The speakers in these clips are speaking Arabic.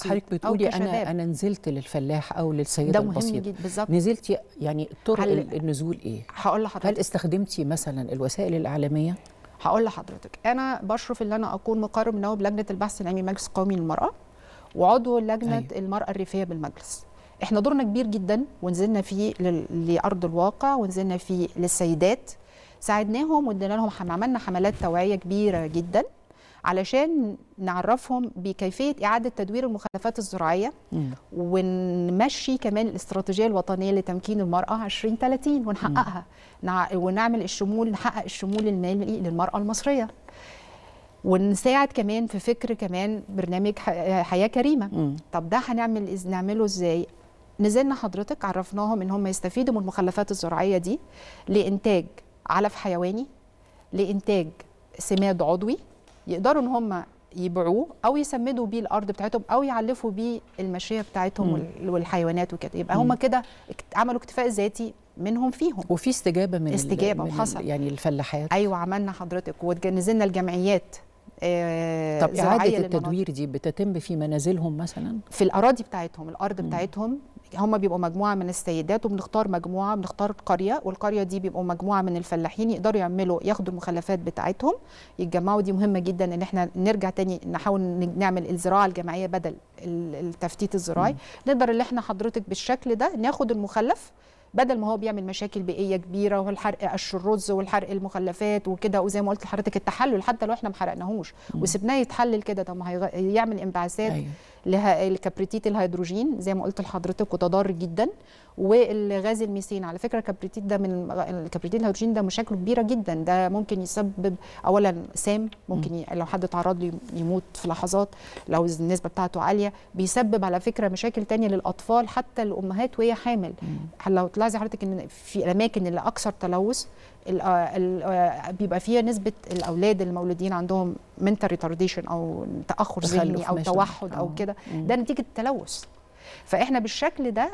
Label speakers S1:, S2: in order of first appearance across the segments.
S1: بسيط حضرتك بتقولي أو كشباب. انا انا
S2: نزلت للفلاح او للسيده ده مهم البسيطه بالظبط نزلتي يعني طرق هل... النزول ايه؟ هقول لحضرتك هل استخدمتي مثلا الوسائل الاعلاميه؟ هقول لحضرتك انا بشرف ان انا اكون مقرر نواب بلجنه البحث العلمي مجلس قومي للمراه وعضو لجنه أيوه. المراه الريفيه بالمجلس احنا دورنا كبير جدا ونزلنا فيه لارض الواقع ونزلنا فيه للسيدات ساعدناهم وادينا لهم عملنا حملات توعيه كبيره جدا علشان نعرفهم بكيفيه اعاده تدوير المخلفات الزراعيه ونمشي كمان الاستراتيجيه الوطنيه لتمكين المراه 2030 ونحققها ونعمل الشمول نحقق الشمول المالي للمراه المصريه ونساعد كمان في فكر كمان برنامج حياه كريمه طب ده هنعمل نعمله ازاي نزلنا حضرتك عرفناهم ان هم يستفيدوا من المخلفات الزراعيه دي لانتاج علف حيواني لانتاج سماد عضوي يقدروا ان هم يبيعوه او يسمدوا بيه الارض بتاعتهم او يعلفوا بيه المشيه بتاعتهم مم. والحيوانات وكده يبقى هم كده عملوا اكتفاء ذاتي منهم فيهم وفي استجابه من استجابه حصل يعني الفلاحات ايوه عملنا حضرتك ونزلنا الجمعيات آه، طب إعادة التدوير دي بتتم في منازلهم مثلا؟ في الأراضي بتاعتهم الأرض مم. بتاعتهم هم بيبقوا مجموعه من السيدات وبنختار مجموعه بنختار قريه والقريه دي بيبقوا مجموعه من الفلاحين يقدروا يعملوا ياخدوا المخلفات بتاعتهم يتجمعوا دي مهمه جدا ان احنا نرجع تاني نحاول نعمل الزراعه الجماعيه بدل التفتيت الزراعي نقدر اللي احنا حضرتك بالشكل ده ناخد المخلف بدل ما هو بيعمل مشاكل بيئيه كبيره والحرق قش الرز والحرق المخلفات وكده وزي ما قلت لحضرتك التحلل حتى لو احنا ما حرقناهوش وسبناه يتحلل كده طب ما هيعمل انبعاثات أيوه. لها الكبريتيت الهيدروجين زي ما قلت لحضرتك وتضار جدا والغاز الميثين على فكره الكبريتيت ده من الكبريتيت الهيدروجين ده مشاكله كبيره جدا ده ممكن يسبب اولا سام ممكن لو حد اتعرض له يموت في لحظات لو النسبه بتاعته عاليه بيسبب على فكره مشاكل تانية للاطفال حتى الامهات وهي حامل لو تلاحظي حضرتك ان في الاماكن اللي اكثر تلوث آه، آه، بيبقى فيها نسبه الاولاد المولودين عندهم منتال ريتارديشن او تاخر ذهني او توحد او آه. كده ده نتيجه التلوث فاحنا بالشكل ده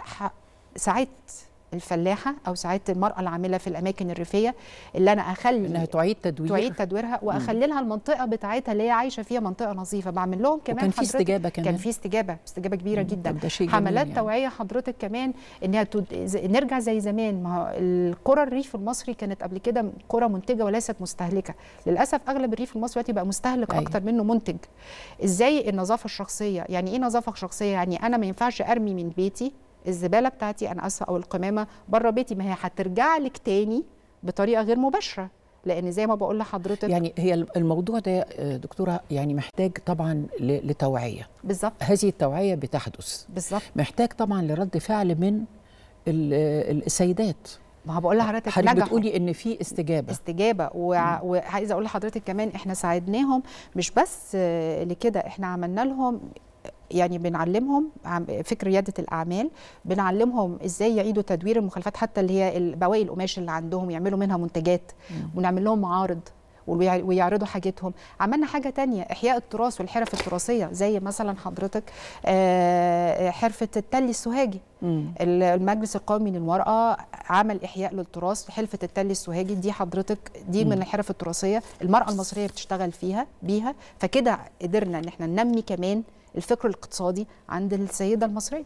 S2: ساعات الفلاحه او ساعات المراه العامله في الاماكن الريفيه اللي انا اخلي انها تعيد تدوير تعيد تدويرها واخلي لها المنطقه بتاعتها اللي هي عايشه فيها منطقه نظيفه بعمل لهم كمان كان في استجابه كمان كان في استجابه استجابه كبيره مم. جدا حملات يعني. توعيه حضرتك كمان انها تد... نرجع زي زمان ما القرى الريف المصري كانت قبل كده قرى منتجه وليست مستهلكه للاسف اغلب الريف المصري دلوقتي بقى مستهلك أي. أيوة. اكتر منه منتج ازاي النظافه الشخصيه يعني ايه نظافه شخصيه يعني انا ما ينفعش ارمي من بيتي الزباله بتاعتي انا اسفه او القمامه بره بيتي ما هي هترجع لك تاني بطريقه غير مباشره لان زي ما بقول لحضرتك يعني هي الموضوع ده آه، دكتوره يعني محتاج طبعا لتوعيه بالظبط هذه التوعيه بتحدث بالظبط محتاج طبعا لرد فعل من السيدات ما بقول لحضرتك حضرتك بتقولي ان في استجابه استجابه وعايزه اقول لحضرتك كمان احنا ساعدناهم مش بس آه، لكده احنا عملنا لهم يعني بنعلمهم فكر رياده الاعمال بنعلمهم ازاي يعيدوا تدوير المخلفات حتى اللي هي بواقي القماش اللي عندهم يعملوا منها منتجات ونعمل لهم معارض ويعرضوا حاجتهم عملنا حاجه تانية احياء التراث والحرف التراثيه زي مثلا حضرتك حرفه التل السوهاجي المجلس القومي للمراه عمل احياء للتراث حرفه التل السوهاجي دي حضرتك دي من الحرف التراثيه المراه المصريه بتشتغل فيها بيها فكده قدرنا ان احنا ننمي كمان الفكر الاقتصادي عند السيده المصريه